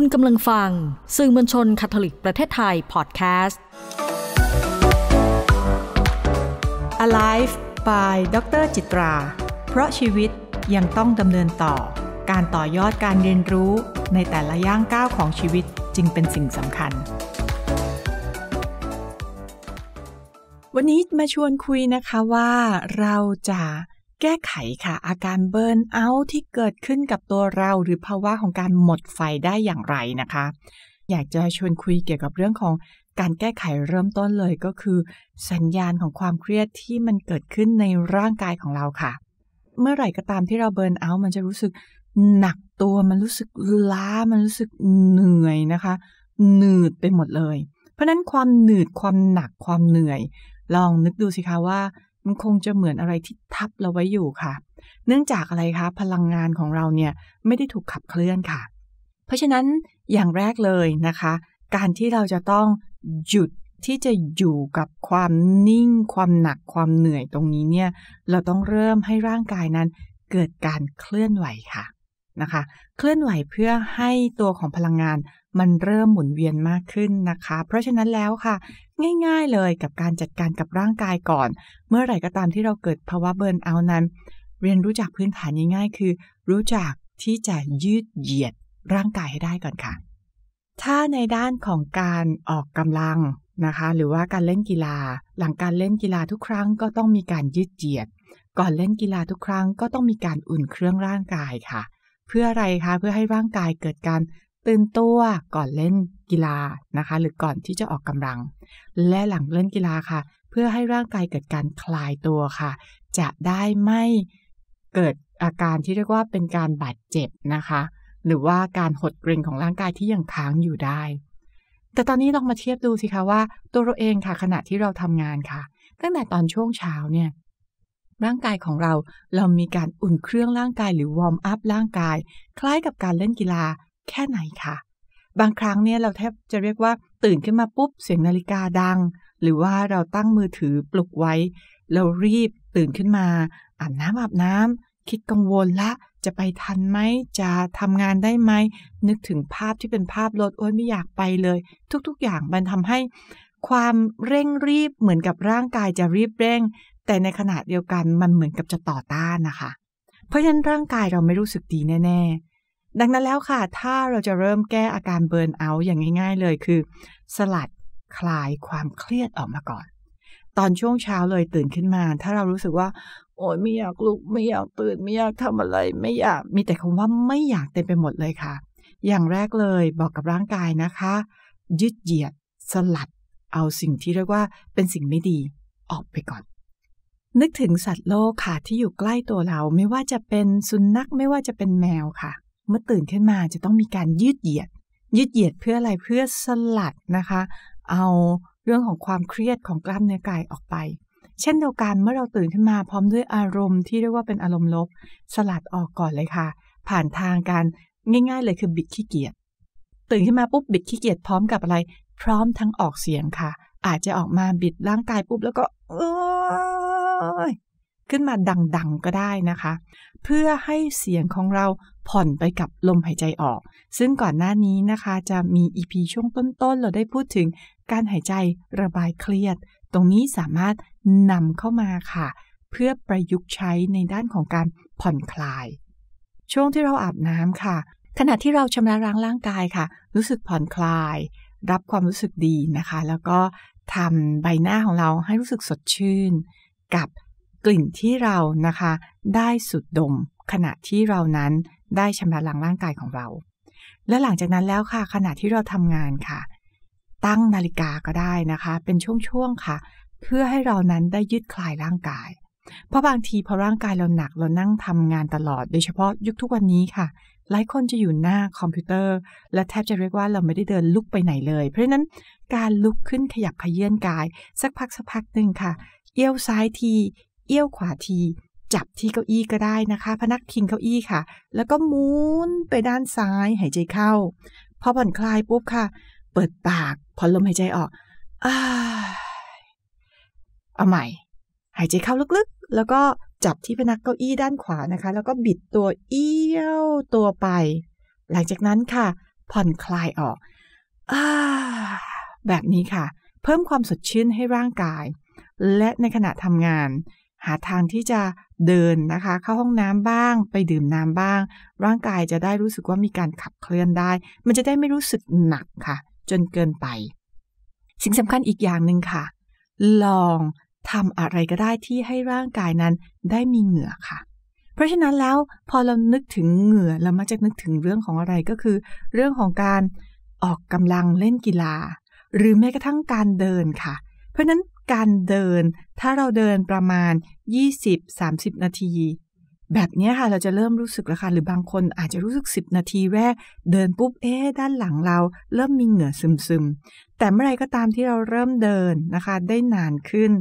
คุณกำลังฟังสื่อมวลชนคาทอลิกประเทศไทยพอดแคสต์ Alive by ดรจิตรา เพราะชีวิตยังต้องดำเนินต่อ การต่อยอดการเรียนรู้ในแต่ละย่างก้าวของชีวิตจึงเป็นสิ่งสำคัญ วันนี้มาชวนคุยนะคะว่าเราจะแก้ไขค่ะ อาการเบิร์นเอาท์ที่เกิดขึ้นกับตัวเราหรือภาวะของการหมดไฟได้อย่างไรนะคะ อยากจะชวนคุยเกี่ยวกับเรื่องของการแก้ไขเริ่มต้นเลยก็คือ สัญญาณของความเครียดที่มันเกิดขึ้นในร่างกายของเราค่ะ เมื่อไหร่ก็ตามที่เราเบิร์นเอาท์มันจะรู้สึกหนักตัวมันรู้สึกล้า มันรู้สึกเหนื่อยนะคะ หนืดไปหมดเลย เพราะนั้นความหนืดความหนักความเหนื่อย ลองนึกดูสิคะว่ามันคงจะเหมือนอะไรที่ทับเราไว้อยู่ค่ะ เนื่องจากอะไรคะ พลังงานของเราเนี่ย ไม่ได้ถูกขับเคลื่อนค่ะ เพราะฉะนั้นอย่างแรกเลยนะคะ การที่เราจะต้องหยุดที่จะอยู่กับความนิ่ง ความหนักความเหนื่อยตรงนี้เนี่ย เราต้องเริ่มให้ร่างกายนั้น เกิดการเคลื่อนไหวค่ะนะคะเคลื่อนไหวเพื่อให้ตัวของพลังงานมันเริ่มหมุนเวียนมากขึ้นนะคะ เพราะฉะนั้นแล้วค่ะ ง่ายๆเลยกับการจัดการกับร่างกายก่อน เมื่อไหร่ก็ตามที่เราเกิดภาวะเบิร์นเอานั้น เรียนรู้จากพื้นฐานง่ายๆ คือ รู้จักที่จะยืดเหยียดร่างกายให้ได้ก่อนค่ะ ถ้าในด้านของการออกกำลังนะคะ หรือว่าการเล่นกีฬา หลังการเล่นกีฬาทุกครั้งก็ต้องมีการยืดเหยียด ก่อนเล่นกีฬาทุกครั้งก็ต้องมีการอุ่นเครื่องร่างกายค่ะเพื่ออะไรคะเพื่อให้ร่างกายเกิดการตื่นตัวก่อนเล่นกีฬานะคะ หรือก่อนที่จะออกกำลัง และหลังเล่นกีฬาค่ะ เพื่อให้ร่างกายเกิดการคลายตัวค่ะ จะได้ไม่เกิดอาการที่เรียกว่าเป็นการบาดเจ็บนะคะ หรือว่าการหดเกร็งของร่างกายที่ยังค้างอยู่ได้ แต่ตอนนี้ลองมาเทียบดูสิคะว่าตัวเราเองค่ะขณะที่เราทำงานค่ะ ตั้งแต่ตอนช่วงเช้าเนี่ยร่างกายของเราเรามีการอุ่นเครื่องร่างกายหรือวอร์มอัพร่างกาย คล้ายกับการเล่นกีฬาแค่ไหนคะ่ะบางครั้งเนี่ยเราแทบจะเรียกว่าตื่นขึ้นมาปุ๊บเสียงนาฬิกาดัง หรือว่าเราตั้งมือถือปลุกไว้ เรารีบตื่นขึ้นมาอาบน้ำอาบน้ำคิดกังวลละจะไปทันไหมจะทำงานได้ไหม นึกถึงภาพที่เป็นภาพรถโอ้ยไม่อยากไปเลย ทุกๆ อย่างมันทำให้ ความเร่งรีบเหมือนกับร่างกายจะรีบเร่งแต่ในขณะเดียวกันมันเหมือนกับจะต่อต้านนะคะ เพราะฉะนั้นร่างกายเราไม่รู้สึกดีแน่ ๆ ดังนั้นแล้วค่ะถ้าเราจะเริ่มแก้อาการเบิร์นเอา์อย่างง่าย ๆ เลยคือ สลัดคลายความเครียดออกมาก่อน ตอนช่วงเช้าเลยตื่นขึ้นมา ถ้าเรารู้สึกว่า โอ้ยไม่อยากลุกไม่อยากตื่นไม่อยากทำอะไรไม่อยาก มีแต่คำว่าไม่อยากเต็มไปหมดเลยค่ะ อย่างแรกเลยบอกกับร่างกายนะคะยืดเหยียด สลัด เอาสิ่งที่เรียกว่าเป็นสิ่งไม่ดีออกไปก่อนนึกถึงสัตว์โลกค่ะที่อยู่ใกล้ตัวเราไม่ว่าจะเป็นสุนัขไม่ว่าจะเป็นแมวค่ะ เมื่อตื่นขึ้นมาจะต้องมีการยืดเหยียด ยืดเหยียดเพื่ออะไรเพื่อสลัดนะคะ เอาเรื่องของความเครียดของกล้ามเนื้อกายออกไป เช่นเดียวกันเมื่อเราตื่นขึ้นมาพร้อมด้วยอารมณ์ที่เรียกว่าเป็นอารมณ์ลบ สลัดออกก่อนเลยค่ะ ผ่านทางการง่ายๆเลยคือบิดขี้เกียจตื่นขึ้นมาปุ๊บบิดขี้เกียจพร้อมกับอะไร พร้อมทั้งออกเสียงค่ะ อาจจะออกมาบิดร่างกายปุ๊บแล้วก็เออยขึ้นมาดังๆก็ได้นะคะ เพื่อให้เสียงของเราผ่อนไปกับลมหายใจออก ซึ่งก่อนหน้านี้นะคะ จะมีอีพีช่วงต้นๆเราได้พูดถึงการหายใจระบายเครียด ตรงนี้สามารถนำเข้ามาค่ะ เพื่อประยุกต์ใช้ในด้านของการผ่อนคลาย ช่วงที่เราอาบน้ำค่ะ ขณะที่เราชำระล้างร่างกายค่ะ รู้สึกผ่อนคลาย รับความรู้สึกดีนะคะ แล้วก็ทำใบหน้าของเราให้รู้สึกสดชื่นกับกลิ่นที่เรานะคะ ได้สุดดม ขณะที่เรานั้นได้ชำระล้างร่างกายของเรา และหลังจากนั้นแล้วค่ะ ขณะที่เราทำงานค่ะ ตั้งนาฬิกาก็ได้นะคะ เป็นช่วงๆค่ะ เพื่อให้เรานั้นได้ยืดคลายร่างกาย เพราะบางทีพอร่างกายเราหนักเรานั่งทำงานตลอด โดยเฉพาะยุคทุกวันนี้ค่ะ หลายคนจะอยู่หน้าคอมพิวเตอร์ และแทบจะเรียกว่าเราไม่ได้เดินลุกไปไหนเลย เพราะฉะนั้นการลุกขึ้นขยับขยื่นกาย สักพักสักพักหนึ่งค่ะเอี้ยวซ้ายที เอี้ยวขวาที จับที่เก้าอี้ก็ได้นะคะ พนักพิงเก้าอี้ค่ะ แล้วก็หมุนไปด้านซ้ายหายใจเข้า พอผ่อนคลายปุ๊บค่ะ เปิดปากผ่อนลมหายใจออกอาเอาใหม่ หายใจเข้าลึกๆ แล้วก็จับที่พนักเก้าอี้ด้านขวานะคะ แล้วก็บิดตัวเอี้ยวตัวไป หลังจากนั้นค่ะ ผ่อนคลายออกอแบบนี้ค่ะ เพิ่มความสดชื่นให้ร่างกายและในขณะทำงาน หาทางที่จะเดินนะคะ เข้าห้องน้ำบ้าง ไปดื่มน้ำบ้าง ร่างกายจะได้รู้สึกว่ามีการขับเคลื่อนได้ มันจะได้ไม่รู้สึกหนักค่ะ จนเกินไป สิ่งสำคัญอีกอย่างหนึ่งค่ะ ลองทำอะไรก็ได้ที่ให้ร่างกายนั้นได้มีเหงื่อค่ะ เพราะฉะนั้นแล้วพอเรานึกถึงเหงื่อเรามักจะนึกถึงเรื่องของอะไรก็คือเรื่องของการออกกำลังเล่นกีฬา หรือแม้กระทั่งการเดินค่ะ เพราะนั้นการเดิน ถ้าเราเดินประมาณ 20-30 นาที แบบนี้ค่ะเราจะเริ่มรู้สึกแล้วค่ะหรือบางคนอาจจะรู้สึก 10 นาทีแรก เดินปุ๊บเอ๊ด้านหลังเรา เริ่มมีเหงื่อซึมๆ แต่เมื่อไรก็ตามที่เราเริ่มเดินนะคะ ได้นานขึ้น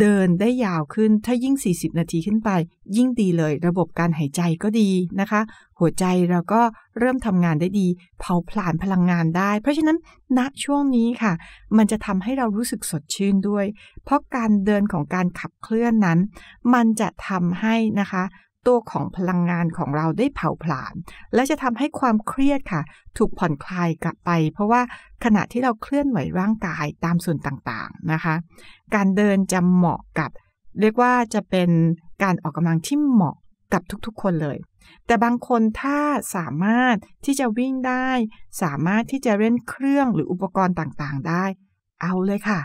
เดินได้ยาวขึ้นถ้ายิ่ง 40 นาทีขึ้นไป ยิ่งดีเลย ระบบการหายใจก็ดีนะคะ หัวใจเราก็เริ่มทำงานได้ดีเผาผลาญพลังงานได้ เพราะฉะนั้นณช่วงนี้ค่ะ มันจะทำให้เรารู้สึกสดชื่นด้วย เพราะการเดินของการขับเคลื่อนนั้น มันจะทำให้นะคะตัวของพลังงานของเราได้เผาผลาญและจะทำให้ความเครียดค่ะ ถูกผ่อนคลายกลับไป เพราะว่าขณะที่เราเคลื่อนไหวร่างกายตามส่วนต่างๆนะคะ การเดินจะเหมาะกับ เรียกว่าจะเป็นการออกกำลังที่เหมาะกับทุกๆคนเลย แต่บางคนถ้าสามารถที่จะวิ่งได้ สามารถที่จะเล่นเครื่องหรืออุปกรณ์ต่างๆ ได้ เอาเลยค่ะ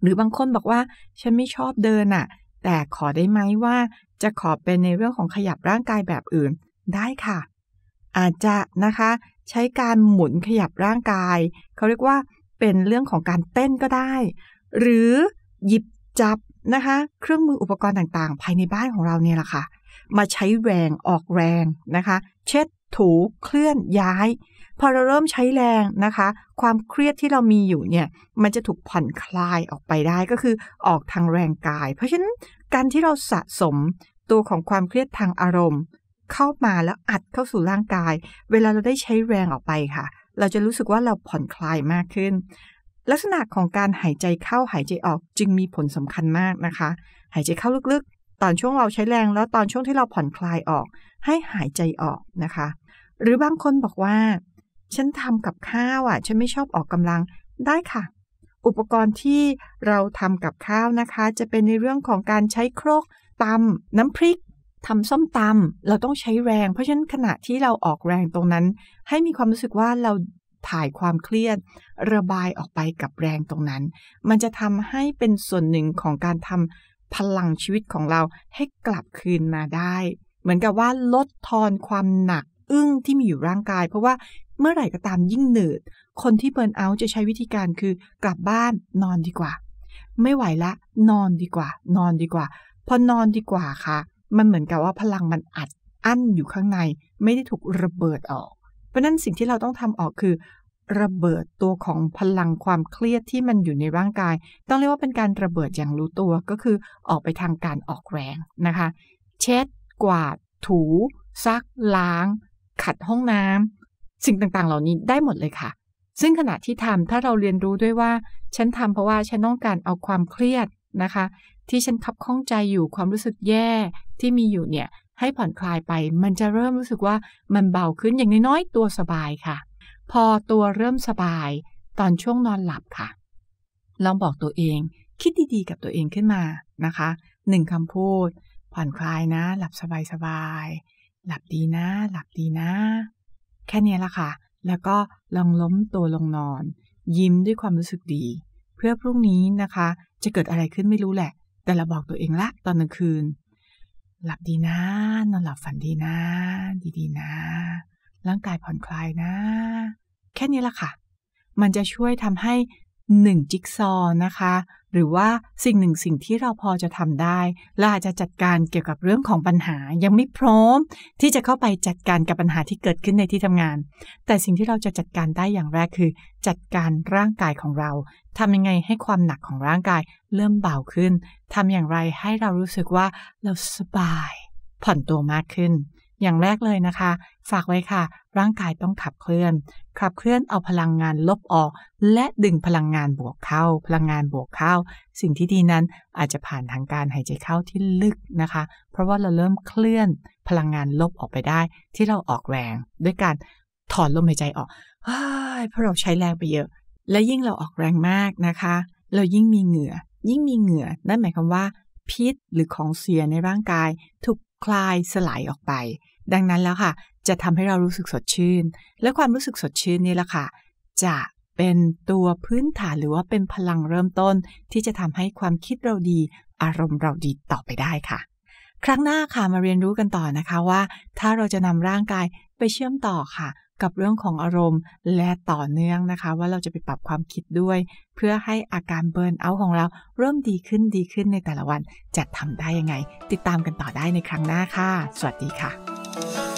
หรือบางคนบอกว่าฉันไม่ชอบเดินอะ่ะแต่ขอได้ไหมว่า จะขอเป็นในเรื่องของขยับร่างกายแบบอื่นได้ค่ะ อาจจะนะคะใช้การหมุนขยับร่างกายเขาเรียกว่า เป็นเรื่องของการเต้นก็ได้ หรือหยิบจับนะคะ เครื่องมืออุปกรณ์ต่างๆ ภายในบ้านของเราเนี่ยแหละค่ะ มาใช้แรงออกแรงนะคะ เช็ดถูเคลื่อนย้ายพอเราเริ่มใช้แรงนะคะ ความเครียดที่เรามีอยู่เนี่ยมันจะถูกผ่อนคลายออกไปได้ก็คือออกทางแรงกาย เพราะฉะนั้นการที่เราสะสมตัวของความเครียดทางอารมณ์ เข้ามาแล้วอัดเข้าสู่ร่างกาย เวลาเราได้ใช้แรงออกไปค่ะ เราจะรู้สึกว่าเราผ่อนคลายมากขึ้น ลักษณะของการหายใจเข้าหายใจออกจึงมีผลสำคัญมากนะคะ หายใจเข้าลึกๆ ตอนช่วงเราใช้แรงแล้วตอนช่วงที่เราผ่อนคลายออก ให้หายใจออกนะคะ หรือบางคนบอกว่าฉันทำกับข้าวอะ่ะ ฉันไม่ชอบออกกำลังได้ค่ะ อุปกรณ์ที่เราทำกับข้าวนะคะ จะเป็นในเรื่องของการใช้โครกตำน้ำพริกทำส้มตำเราต้องใช้แรง เพราะฉะนั้นขณะที่เราออกแรงตรงนั้น ให้มีความรู้สึกว่าเราถ่ายความเครียดระบายออกไปกับแรงตรงนั้น มันจะทำให้เป็นส่วนหนึ่งของการทำพลังชีวิตของเราให้กลับคืนมาได้ เหมือนกับว่า ลดทอนความหนักอึ้งที่มีอยู่ร่างกาย เพราะว่าเมื่อไหร่ก็ตามยิ่งหนืดคนที่เบิร์นเอาท์จะใช้วิธีการคือกลับบ้านนอนดีกว่า ไม่ไหวละนอนดีกว่า นอนดีกว่า พอนอนดีกว่าค่ะ มันเหมือนกับว่าพลังมันอัดอั้นอยู่ข้างใน ไม่ได้ถูกระเบิดออก เพราะนั้นสิ่งที่เราต้องทำออกคือ ระเบิดตัวของพลังความเครียดที่มันอยู่ในร่างกาย ต้องเรียกว่าเป็นการระเบิดอย่างรู้ตัวก็คือออกไปทางการออกแรงนะคะ เช็ด กวาด ถู ซัก ล้าง ขัดห้องน้ำสิ่งต่างๆ เหล่านี้ได้หมดเลยค่ะ ซึ่งขณะที่ทำ ถ้าเราเรียนรู้ด้วยว่า ฉันทำเพราะว่าฉันต้องการเอาความเครียดนะคะ ที่ฉันขับข้องใจอยู่ความรู้สึกแย่ที่มีอยู่เนี่ยให้ผ่อนคลายไป มันจะเริ่มรู้สึกว่ามันเบาขึ้นอย่างน้อยๆ ตัวสบายค่ะ พอตัวเริ่มสบาย ตอนช่วงนอนหลับค่ะ ลองบอกตัวเอง คิดดีๆ กับตัวเองขึ้นมานะคะหนึ่งคำพูดผ่อนคลายนะ หลับสบายๆ หลับดีนะ หลับดีนะแค่นี้ละค่ะ แล้วก็ลองล้มตัวลงนอน ยิ้มด้วยความรู้สึกดี เพื่อพรุ่งนี้นะคะ จะเกิดอะไรขึ้นไม่รู้แหละ แต่เราบอกตัวเองละตอนกลางคืน หลับดีนะ นอนหลับฝันดีนะ ดีๆนะร่างกายผ่อนคลายนะ แค่นี้ละค่ะ มันจะช่วยทำให้หนึ่งจิ๊กซอนะคะหรือว่าสิ่งหนึ่งสิ่งที่เราพอจะทำได้เราอาจจะจัดการเกี่ยวกับเรื่องของปัญหายังไม่พร้อม ที่จะเข้าไปจัดการกับปัญหาที่เกิดขึ้นในที่ทำงาน แต่สิ่งที่เราจะจัดการได้อย่างแรกคือ จัดการร่างกายของเรา ทำยังไงให้ความหนักของร่างกายเริ่มเบาขึ้น ทำอย่างไรให้เรารู้สึกว่าเราสบาย ผ่อนตัวมากขึ้น อย่างแรกเลยนะคะ ฝากไว้ค่ะร่างกายต้องขับเคลื่อน ขับเคลื่อนเอาพลังงานลบออก และดึงพลังงานบวกเข้า พลังงานบวกเข้า สิ่งที่ดีนั้นอาจจะผ่านทางการหายใจเข้าที่ลึกนะคะ เพราะว่าเราเริ่มเคลื่อนพลังงานลบออกไปได้ที่เราออกแรง ด้วยการถอนลมหายใจออกเพราะเราใช้แรงไปเยอะ และยิ่งเราออกแรงมากนะคะ เรายิ่งมีเหงื่อ ยิ่งมีเหงื่อ นั่นหมายความว่า พิษหรือของเสียในร่างกายถูกคลายสลายออกไปดังนั้นแล้วค่ะ จะทำให้เรารู้สึกสดชื่น และความรู้สึกสดชื่นนี่แหละค่ะ จะเป็นตัวพื้นฐานหรือว่าเป็นพลังเริ่มต้นที่จะทำให้ความคิดเราดี อารมณ์เราดีต่อไปได้ค่ะ ครั้งหน้าค่ะมาเรียนรู้กันต่อนะคะว่า ถ้าเราจะนำร่างกายไปเชื่อมต่อค่ะ กับเรื่องของอารมณ์และต่อเนื่องนะคะ ว่าเราจะไปปรับความคิดด้วย เพื่อให้อาการเบิร์นเอาของเราเริ่มดีขึ้นดีขึ้นในแต่ละวัน จะทำได้ยังไง ติดตามกันต่อได้ในครั้งหน้าค่ะ สวัสดีค่ะ Thank you.